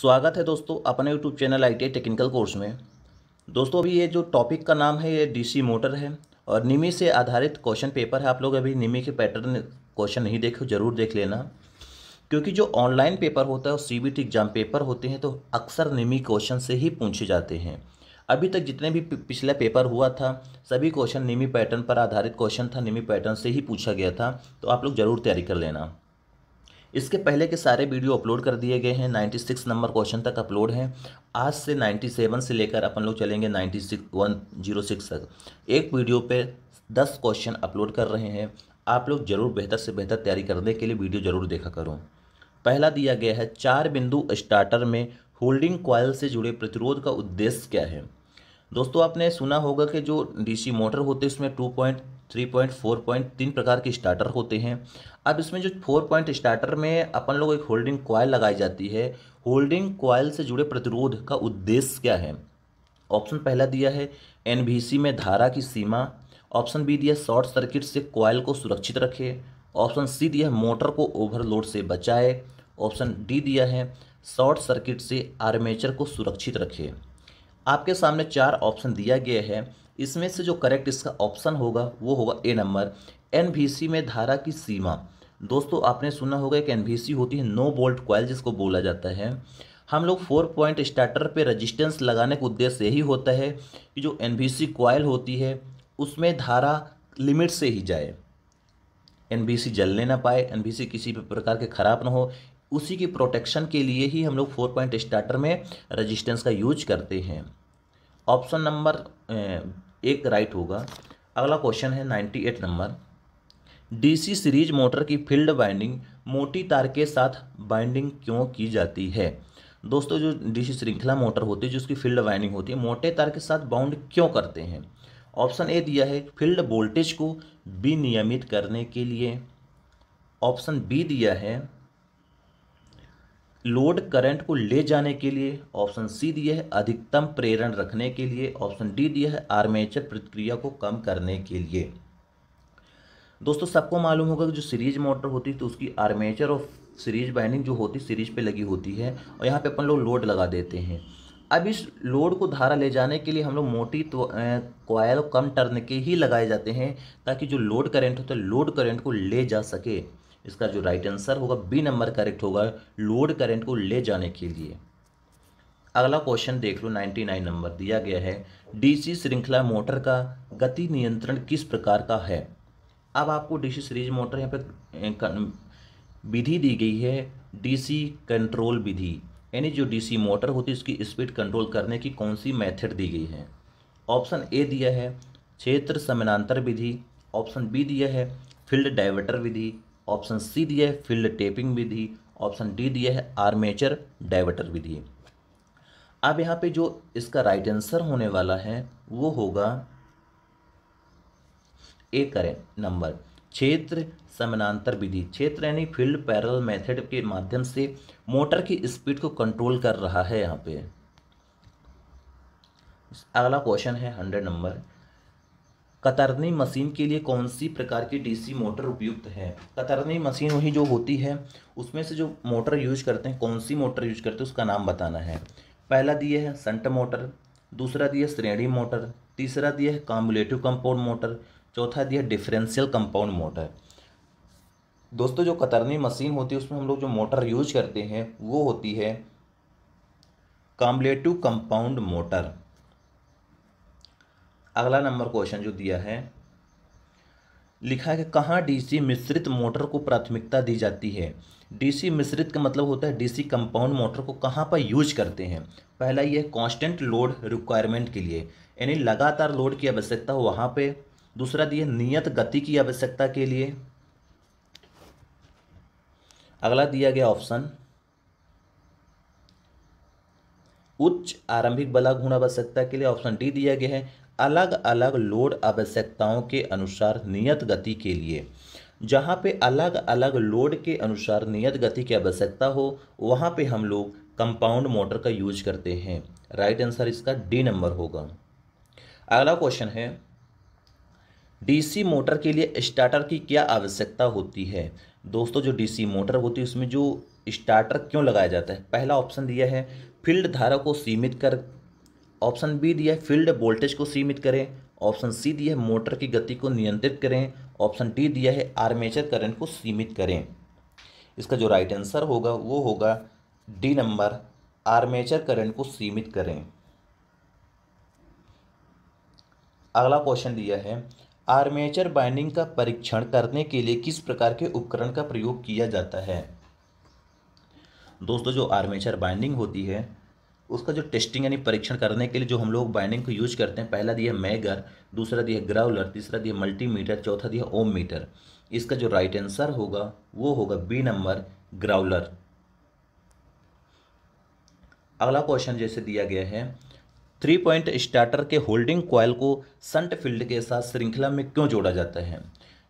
स्वागत है दोस्तों अपने YouTube channel I technical course में दोस्तों अभी ये जो टॉपिक का नाम है ये डीसी मोटर है और निमी से आधारित क्वेश्चन पेपर है आप लोग अभी निमी के पैटर्न क्वेश्चन नहीं देखे जरूर देख लेना क्योंकि जो ऑनलाइन पेपर होता है और सी एग्ज़ाम पेपर होते हैं तो अक्सर निमी क्वेश्चन से ही पूछे जाते हैं अभी तक जितने भी पिछला पेपर हुआ था सभी क्वेश्चन निमी पैटर्न पर आधारित क्वेश्चन था निमी पैटर्न से ही पूछा गया था तो आप लोग ज़रूर तैयारी कर लेना इसके पहले के सारे वीडियो अपलोड कर दिए गए हैं 96 नंबर क्वेश्चन तक अपलोड हैं आज से 97 से लेकर अपन लोग चलेंगे 96106 तक एक वीडियो पे 10 क्वेश्चन अपलोड कर रहे हैं आप लोग जरूर बेहतर से बेहतर तैयारी करने के लिए वीडियो जरूर देखा करो पहला दिया गया है चार बिंदु स्टार्टर में होल्डिंग क्वाइल से जुड़े प्रतिरोध का उद्देश्य क्या है दोस्तों आपने सुना होगा कि जो डीसी मोटर होते हैं उसमें two point three point four point तीन प्रकार के स्टार्टर होते हैं अब इसमें जो फोर पॉइंट स्टार्टर में अपन लोग एक होल्डिंग क्वाइल लगाई जाती है होल्डिंग क्वाइल से जुड़े प्रतिरोध का उद्देश्य क्या है ऑप्शन पहला दिया है एन में धारा की सीमा ऑप्शन बी दिया शॉर्ट सर्किट से क्वाइल को सुरक्षित रखे ऑप्शन सी दिया है मोटर को ओवरलोड से बचाए ऑप्शन डी दिया है शॉर्ट सर्किट से आर्मेचर को सुरक्षित रखे आपके सामने चार ऑप्शन दिया गया है इसमें से जो करेक्ट इसका ऑप्शन होगा वो होगा ए नंबर एनबीसी में धारा की सीमा दोस्तों आपने सुना होगा एक एनबीसी होती है नो बोल्ट क्वाइल जिसको बोला जाता है हम लोग फोर पॉइंट स्टार्टर पे रेजिस्टेंस लगाने का उद्देश्य यही होता है कि जो एनबीसी क्वाइल होती है उसमें धारा लिमिट से ही जाए एनबीसी जलने ना पाए एनबीसी किसी भी प्रकार के ख़राब ना हो उसी की प्रोटेक्शन के लिए ही हम लोग फोर पॉइंट स्टार्टर में रजिस्टेंस का यूज करते हैं ऑप्शन नंबर एक राइट होगा अगला क्वेश्चन है ninety eight number DC series motor की फील्ड बाइंडिंग मोटी तार के साथ बाइंडिंग क्यों की जाती है दोस्तों जो डीसी श्रृंखला मोटर होती है जिसकी फील्ड बाइंडिंग होती है मोटे तार के साथ बाउंड क्यों करते हैं ऑप्शन ए दिया है फील्ड वोल्टेज को विनियमित करने के लिए ऑप्शन बी दिया है लोड करंट को ले जाने के लिए ऑप्शन सी दिया है अधिकतम प्रेरण रखने के लिए ऑप्शन डी दिया है आर्मेचर प्रतिक्रिया को कम करने के लिए दोस्तों सबको मालूम होगा कि जो सीरीज मोटर होती है तो उसकी आर्मेचर और सीरीज बाइंडिंग जो होती है सीरीज पे लगी होती है और यहाँ पे अपन लोग लोड लगा देते हैं अब इस लोड को धारा ले जाने के लिए हम लोग मोटी तो, क्वायल कम टर्न के ही लगाए जाते हैं ताकि जो लोड करंट होता है लोड करंट को ले जा सके इसका जो राइट आंसर होगा बी नंबर करेक्ट होगा लोड करंट को ले जाने के लिए अगला क्वेश्चन देख लो 99 नंबर दिया गया है डीसी श्रृंखला मोटर का गति नियंत्रण किस प्रकार का है अब आपको डीसी सीरीज मोटर यहाँ पर विधि दी गई है डीसी कंट्रोल विधि यानी जो डीसी मोटर होती है उसकी स्पीड कंट्रोल करने की कौन सी मेथड दी गई है ऑप्शन ए दिया है क्षेत्र समानांतर विधि ऑप्शन बी दिया है फील्ड डाइवर्टर विधि ऑप्शन सी दिया है फील्ड टेपिंग विधि ऑप्शन डी दिया है आर्मेचर डाइवर्टर विधि अब यहाँ पे जो इसका राइट आंसर होने वाला है वो होगा ए करें नंबर क्षेत्र समानांतर विधि क्षेत्र यानी फील्ड पैरल मेथड के माध्यम से मोटर की स्पीड को कंट्रोल कर रहा है यहाँ पे अगला क्वेश्चन है हंड्रेड नंबर कतरनी मशीन के लिए कौन सी प्रकार की डीसी मोटर उपयुक्त है कतरनी मशीन वही जो होती है उसमें से जो मोटर यूज करते हैं कौन सी मोटर यूज करते हैं उसका नाम बताना है पहला दिया है संट मोटर दूसरा दिया श्रेणी मोटर तीसरा दिया है कॉम्बुलेटिव कंपाउंड मोटर चौथा दिया डिफरेंशियल कंपाउंड मोटर दोस्तों जो कतरनी मशीन होती है उसमें हम लोग जो मोटर यूज करते हैं वो होती है काम्बलेटिव कंपाउंड मोटर अगला नंबर क्वेश्चन जो दिया है लिखा है कि कहाँ डीसी मिश्रित मोटर को प्राथमिकता दी जाती है डीसी मिश्रित का मतलब होता है डीसी कंपाउंड मोटर को कहाँ पर यूज करते हैं पहला यह कांस्टेंट लोड रिक्वायरमेंट के लिए यानी लगातार लोड की आवश्यकता हो वहाँ पे दूसरा दिया नियत गति की आवश्यकता के लिए अगला दिया गया ऑप्शन उच्च आरंभिक बला गुण आवश्यकता के लिए ऑप्शन डी दिया गया है अलग अलग लोड आवश्यकताओं के अनुसार नियत गति के लिए जहाँ पे अलग अलग लोड के अनुसार नियत गति की आवश्यकता हो वहाँ पे हम लोग कंपाउंड मोटर का यूज करते हैं राइट आंसर इसका डी नंबर होगा अगला क्वेश्चन है डीसी मोटर के लिए स्टार्टर की क्या आवश्यकता होती है दोस्तों जो डीसी मोटर होती है उसमें जो स्टार्टर क्यों लगाया जाता है पहला ऑप्शन दिया है फील्ड धारा को सीमित कर ऑप्शन बी दिया है फील्ड वोल्टेज को सीमित करें ऑप्शन सी दिया है मोटर की गति को नियंत्रित करें ऑप्शन डी दिया है आर्मेचर करंट को सीमित करें इसका जो राइट आंसर होगा वो होगा डी नंबर आर्मेचर करंट को सीमित करें अगला क्वेश्चन दिया है आर्मेचर बाइंडिंग का परीक्षण करने के लिए किस प्रकार के उपकरण का प्रयोग किया जाता है दोस्तों जो आर्मेचर बाइंडिंग होती है उसका जो टेस्टिंग यानी परीक्षण करने के लिए जो हम लोग बाइंडिंग को यूज करते हैं पहला दिया मैगर दूसरा दिया ग्राउलर तीसरा दिया मल्टीमीटर चौथा दिया ओम मीटर इसका जो राइट आंसर होगा वो होगा बी नंबर ग्राउलर अगला क्वेश्चन जैसे दिया गया है थ्री पॉइंट स्टार्टर के होल्डिंग कॉयल को संट फील्ड के साथ श्रृंखला में क्यों जोड़ा जाता है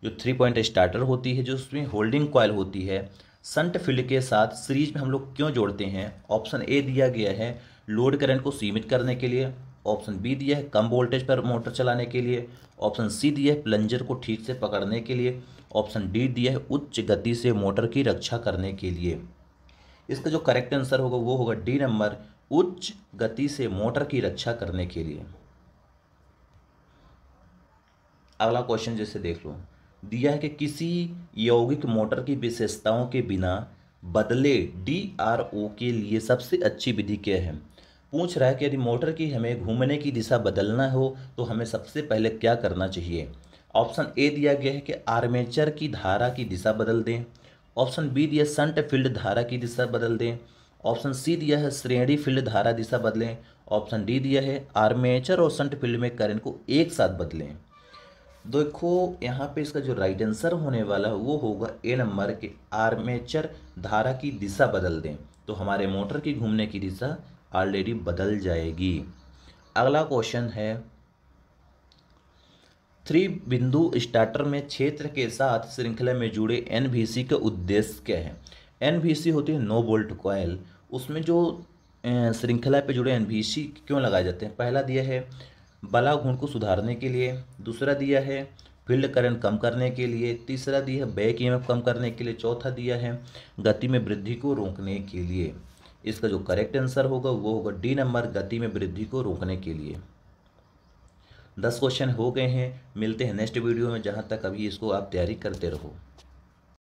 जो थ्री पॉइंट स्टार्टर होती है जो उसमें होल्डिंग कॉयल होती है संट फील्ड के साथ सीरीज में हम लोग क्यों जोड़ते हैं ऑप्शन ए दिया गया है लोड करंट को सीमित करने के लिए ऑप्शन बी दिया है कम वोल्टेज पर मोटर चलाने के लिए ऑप्शन सी दिया है प्लंजर को ठीक से पकड़ने के लिए ऑप्शन डी दिया है उच्च गति से मोटर की रक्षा करने के लिए इसका जो करेक्ट आंसर होगा वो होगा डी नंबर उच्च गति से मोटर की रक्षा करने के लिए अगला क्वेश्चन जैसे देख लो दिया है कि किसी यौगिक मोटर की विशेषताओं के बिना बदले डी आर ओ के लिए सबसे अच्छी विधि क्या है पूछ रहा है कि यदि मोटर की हमें घूमने की दिशा बदलना हो तो हमें सबसे पहले क्या करना चाहिए ऑप्शन ए दिया गया है कि आर्मेचर की धारा की दिशा बदल दें ऑप्शन बी दिया संट फील्ड धारा की दिशा बदल दें ऑप्शन सी दिया है श्रेणी फील्ड धारा दिशा बदलें ऑप्शन डी दिया है आर्मेचर और संट फील्ड में करंट को एक साथ बदलें देखो यहाँ पे इसका जो राइट आंसर होने वाला है वो होगा ए नंबर के आर्मेचर धारा की दिशा बदल दें तो हमारे मोटर की घूमने की दिशा ऑलरेडी बदल जाएगी अगला क्वेश्चन है थ्री बिंदु स्टार्टर में क्षेत्र के साथ श्रृंखला में जुड़े एन का उद्देश्य क्या है एन होती है नो बोल्ट कॉयल उसमें जो श्रृंखला पे जुड़े एन क्यों लगाए जाते हैं पहला दिया है बला गुण को सुधारने के लिए दूसरा दिया है फील्ड करंट कम करने के लिए तीसरा दिया है बैक ई कम करने के लिए चौथा दिया है गति में वृद्धि को रोकने के लिए इसका जो करेक्ट आंसर होगा वो होगा डी नंबर गति में वृद्धि को रोकने के लिए दस क्वेश्चन हो गए हैं मिलते हैं नेक्स्ट वीडियो में जहाँ तक अभी इसको आप तैयारी करते रहो